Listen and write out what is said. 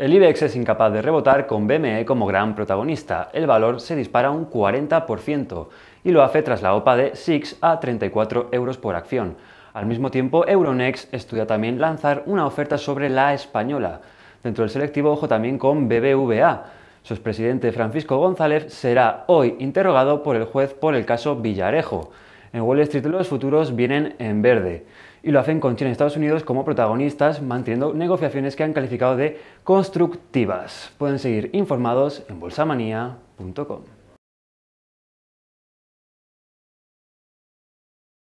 El IBEX es incapaz de rebotar con BME como gran protagonista. El valor se dispara un 40% y lo hace tras la OPA de 6 a 34 euros por acción. Al mismo tiempo, Euronext estudia también lanzar una oferta sobre la española. Dentro del selectivo, ojo también con BBVA. Su presidente Francisco González será hoy interrogado por el juez por el caso Villarejo. En Wall Street los futuros vienen en verde y lo hacen con China y Estados Unidos como protagonistas, manteniendo negociaciones que han calificado de constructivas. Pueden seguir informados en bolsamanía.com.